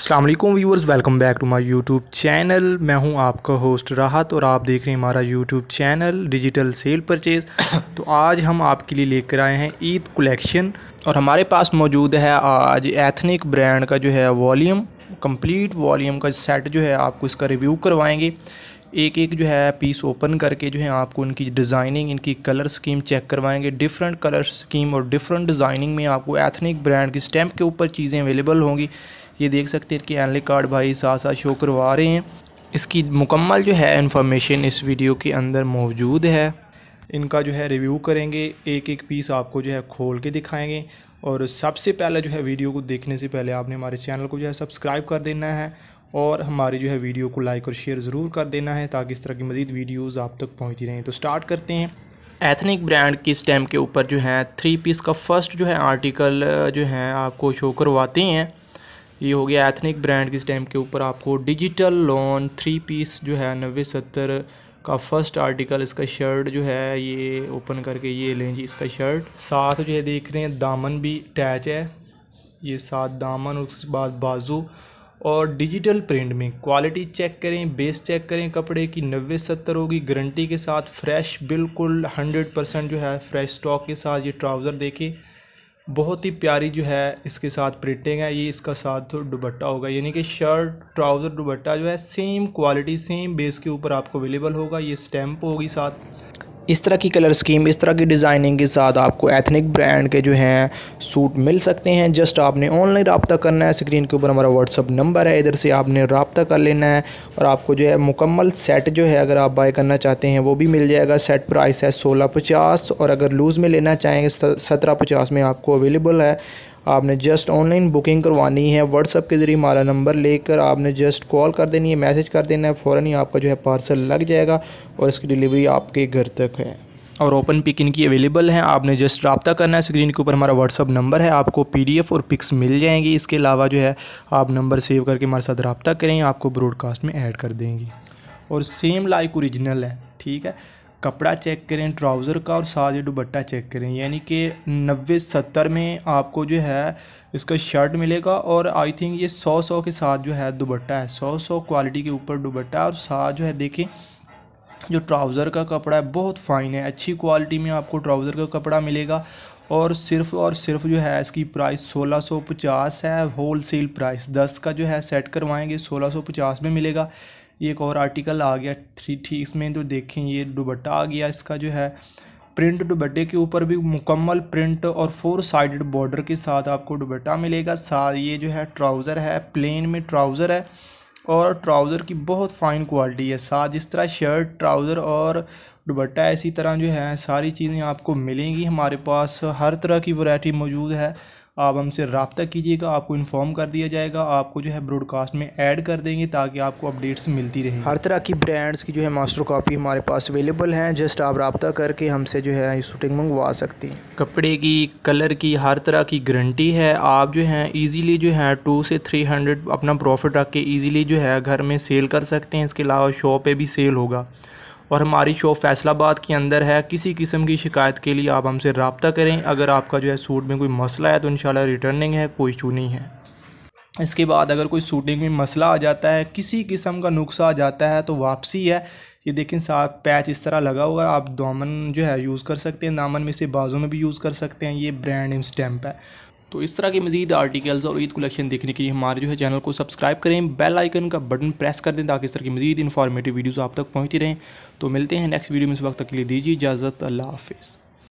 अस्सलाम वालेकुम viewers welcome back to my YouTube channel मैं हूं आपका होस्ट राहत और आप देख रहे हैं हमारा YouTube channel digital sale purchase तो आज हम आपके लिए लेकर आए हैं ईद कलेक्शन और हमारे पास मौजूद है आज एथनिक ब्रांड का जो है वॉलीम कंप्लीट वॉलीम का सेट जो है आपको इसका रिव्यू करवाएंगे एक एक जो है पीस ओपन करके जो है आपको इनकी डिज़ाइनिंग इनकी कलर स्कीम चेक करवाएंगे डिफरेंट कलर स्कीम और डिफरेंट डिज़ाइनिंग में आपको एथनिक ब्रांड की स्टैंप के ऊपर चीज़ें अवेलेबल होंगी ये देख सकते हैं कि एनले कार्ड भाई साथ साथ शो करवा रहे हैं इसकी मुकम्मल जो है इन्फॉर्मेशन इस वीडियो के अंदर मौजूद है इनका जो है रिव्यू करेंगे एक एक पीस आपको जो है खोल के दिखाएंगे और सबसे पहले जो है वीडियो को देखने से पहले आपने हमारे चैनल को जो है सब्सक्राइब कर देना है और हमारी जो है वीडियो को लाइक और शेयर ज़रूर कर देना है ताकि इस तरह की मज़ीद वीडियोज़ आप तक पहुँचती रहें तो स्टार्ट करते हैं एथनिक ब्रांड की स्टैम्प के ऊपर जो है थ्री पीस का फर्स्ट जो है आर्टिकल जो है आपको शो करवाते हैं ये हो गया एथनिक ब्रांड की स्टैम्प के ऊपर आपको डिजिटल लॉन थ्री पीस जो है नबे सत्तर का फर्स्ट आर्टिकल इसका शर्ट जो है ये ओपन करके ये लें जी इसका शर्ट साथ जो है देख रहे हैं दामन भी अटैच है ये साथ दामन और उसके बाद बाजू और डिजिटल प्रिंट में क्वालिटी चेक करें बेस चेक करें कपड़े की नब्बे सत्तर होगी गारंटी के साथ फ्रेश बिल्कुल हंड्रेड परसेंट जो है फ्रेश स्टॉक के साथ ये ट्राउज़र देखें बहुत ही प्यारी जो है इसके साथ प्रिंटिंग है ये इसका साथ दुबट्टा होगा यानी कि शर्ट ट्राउज़र दुबट्टा जो है सेम क्वालिटी सेम बेस के ऊपर आपको अवेलेबल होगा ये स्टैम्प होगी साथ इस तरह की कलर स्कीम इस तरह की डिज़ाइनिंग के साथ आपको एथनिक ब्रांड के जो हैं सूट मिल सकते हैं जस्ट आपने ऑनलाइन रबता करना है स्क्रीन के ऊपर हमारा व्हाट्सअप नंबर है इधर से आपने रबता कर लेना है और आपको जो है मुकम्मल सेट जो है अगर आप बाय करना चाहते हैं वो भी मिल जाएगा सेट प्राइस है सोलह पचास और अगर लूज़ में लेना चाहेंगे सत्रह पचास में आपको अवेलेबल है आपने जस्ट ऑनलाइन बुकिंग करवानी है व्हाट्सअप के ज़रिए हमारा नंबर लेकर आपने जस्ट कॉल कर देनी है मैसेज कर देना है फ़ौर ही आपका जो है पार्सल लग जाएगा और इसकी डिलीवरी आपके घर तक है और ओपन पिक इनकी अवेलेबल हैं आपने जस्ट रबता करना है स्क्रीन के ऊपर हमारा व्हाट्सअप नंबर है आपको पीडीएफ और पिक्स मिल जाएंगी इसके अलावा जो है आप नंबर सेव करके हमारे साथ रबता करें आपको ब्रॉडकास्ट में ऐड कर देंगी और सेम लाइक ओरिजिनल है ठीक है कपड़ा चेक करें ट्राउज़र का और साथ ही दुबट्टा चेक करें यानी कि नबे सत्तर में आपको जो है इसका शर्ट मिलेगा और आई थिंक ये सौ सौ के साथ जो है दुबट्टा है सौ सौ क्वालिटी के ऊपर दुबट्टा और साथ जो है देखें जो ट्राउज़र का कपड़ा है बहुत फ़ाइन है अच्छी क्वालिटी में आपको ट्राउज़र का कपड़ा मिलेगा और सिर्फ़ और सिर्फ जो है इसकी प्राइस 1650 है होल सेल प्राइस 10 का जो है सेट करवाएंगे 1650 में मिलेगा ये एक और आर्टिकल आ गया थ्री ठीक इसमें जो तो देखें ये दुबट्टा आ गया इसका जो है प्रिंट दुबट्टे के ऊपर भी मुकम्मल प्रिंट और फोर साइडेड बॉर्डर के साथ आपको दुबट्टा मिलेगा साथ ये जो है ट्राउज़र है प्लेन में ट्राउज़र है और ट्राउज़र की बहुत फ़ाइन क्वालिटी है साथ जिस तरह शर्ट ट्राउज़र और दुबट्टा इसी तरह जो है सारी चीज़ें आपको मिलेंगी हमारे पास हर तरह की वैरायटी मौजूद है आप हमसे रबता कीजिएगा आपको इन्फॉर्म कर दिया जाएगा आपको जो है ब्रॉडकास्ट में ऐड कर देंगे ताकि आपको अपडेट्स मिलती रहे हर तरह की ब्रांड्स की जो है मास्टर कापी हमारे पास अवेलेबल हैं जस्ट आप रबता करके हमसे जो है शूटिंग मंगवा सकते हैं कपड़े की कलर की हर तरह की गारंटी है आप जो है ईज़िली जो है टू से थ्री हंड्रेड अपना प्रॉफिट रख के ईज़िली जो है घर में सेल कर सकते हैं इसके अलावा शॉप पर भी सेल होगा और हमारी शॉप फैसलाबाद के अंदर है किसी किस्म की शिकायत के लिए आप हमसे रबता करें अगर आपका जो है सूट में कोई मसला है तो इन रिटर्निंग है कोई इशू नहीं है इसके बाद अगर कोई सूटिंग में मसला आ जाता है किसी किस्म का नुस्खा आ जाता है तो वापसी है ये देखें साथ पैच इस तरह लगा हुआ है आप दामन जो है यूज़ कर सकते हैं दामन में से बाजू में भी यूज़ कर सकते हैं ये ब्रांड स्टैम्प है तो इस तरह के मजीद आर्टिकल्स और ईद कलेक्शन देखने के लिए हमारे जो है चैनल को सब्सक्राइब करें बेल आइकन का बटन प्रेस कर दें ताकि इस तरह की मजीद इन्फॉर्मेटिव वीडियोज़ आप तक पहुँचती रहें तो मिलते हैं नेक्स्ट वीडियो में इस वक्त तक के लिए दीजिए इजाज़त अल्लाह हाफिज़